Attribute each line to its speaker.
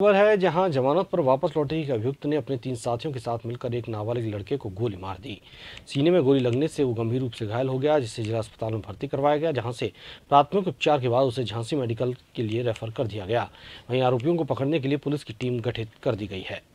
Speaker 1: खबर है जहां जमानत पर वापस लौटे एक अभियुक्त ने अपने तीन साथियों के साथ मिलकर एक नाबालिग लड़के को गोली मार दी सीने में गोली लगने से वो गंभीर रूप से घायल हो गया जिसे जिला अस्पताल में भर्ती करवाया गया जहां से प्राथमिक उपचार के बाद उसे झांसी मेडिकल के लिए रेफर कर दिया गया वहीं आरोपियों को पकड़ने के लिए पुलिस की टीम गठित कर दी गई है